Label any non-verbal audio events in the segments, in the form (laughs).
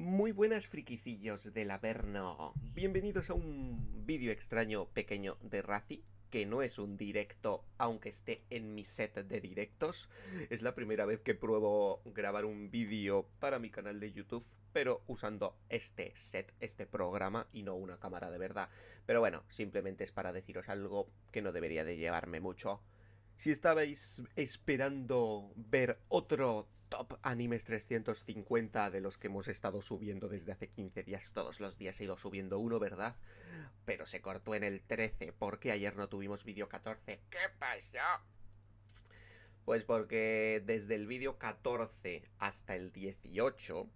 Muy buenas friquicillos del Averno. Bienvenidos a un vídeo extraño pequeño de Razi, que no es un directo, aunque esté en mi set de directos. Es la primera vez que pruebo grabar un vídeo para mi canal de YouTube, pero usando este set, este programa y no una cámara de verdad. Pero bueno, simplemente es para deciros algo que no debería de llevarme mucho. Si estabais esperando ver otro animes 350 de los que hemos estado subiendo desde hace 15 días. Todos los días he ido subiendo uno, ¿verdad? Pero se cortó en el 13 porque ayer no tuvimos vídeo 14. ¿Qué pasó? Pues porque desde el vídeo 14 hasta el 18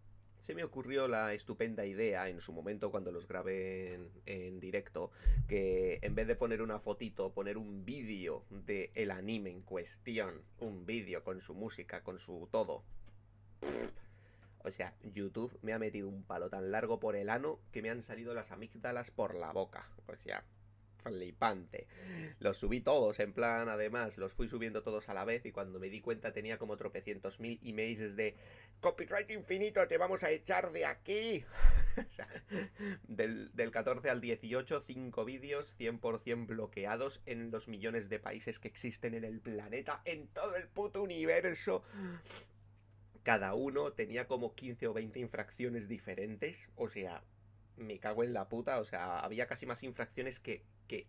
se me ocurrió la estupenda idea en su momento cuando los grabé en, directo, que en vez de poner una fotito, poner un vídeo del el anime en cuestión, un vídeo con su música, con su todo. O sea, YouTube me ha metido un palo tan largo por el ano que me han salido las amígdalas por la boca. O sea, flipante. Los subí todos, en plan, además, los fui subiendo todos a la vez y cuando me di cuenta tenía como tropecientos mil emails de copyright infinito, te vamos a echar de aquí. (laughs) del, 14 al 18, 5 vídeos 100% bloqueados en los millones de países que existen en el planeta, en todo el puto universo. Cada uno tenía como 15 o 20 infracciones diferentes. O sea, me cago en la puta. O sea, había casi más infracciones que, que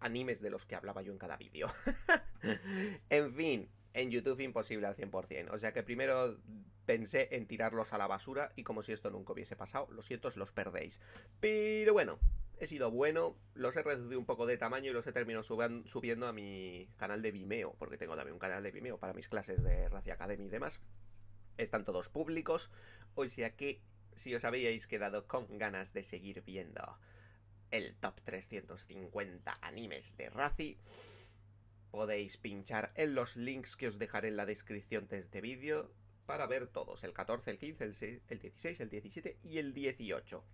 animes de los que hablaba yo en cada vídeo. (laughs) en fin, en YouTube imposible al 100%. O sea que primero pensé en tirarlos a la basura y como si esto nunca hubiese pasado, lo siento, los perdéis. Pero bueno, he sido bueno, los he reducido un poco de tamaño y los he terminado subiendo a mi canal de Vimeo, porque tengo también un canal de Vimeo para mis clases de Racia Academy y demás. Están todos públicos, o sea que si os habíais quedado con ganas de seguir viendo el top 350 animes de Razi, Podéis pinchar en los links que os dejaré en la descripción de este vídeo para ver todos, el 14, el 15, el, 16, el 17 y el 18.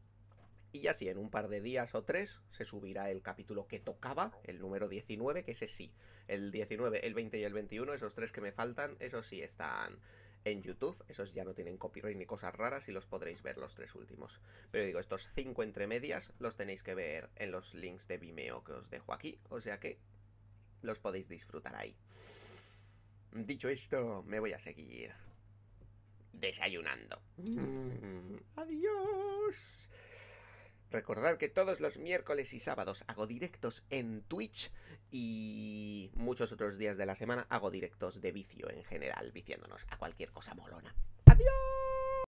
Y así en un par de días o tres se subirá el capítulo que tocaba, el número 19, que ese sí. El 19, el 20 y el 21, esos tres que me faltan, esos sí están en YouTube. Esos ya no tienen copyright ni cosas raras y los podréis ver los tres últimos. Pero digo, estos cinco entre medias los tenéis que ver en los links de Vimeo que os dejo aquí. O sea que los podéis disfrutar ahí. Dicho esto, me voy a seguir desayunando. Mm. Adiós. Recordad que todos los miércoles y sábados hago directos en Twitch y muchos otros días de la semana hago directos de vicio en general, viciándonos a cualquier cosa molona. ¡Adiós!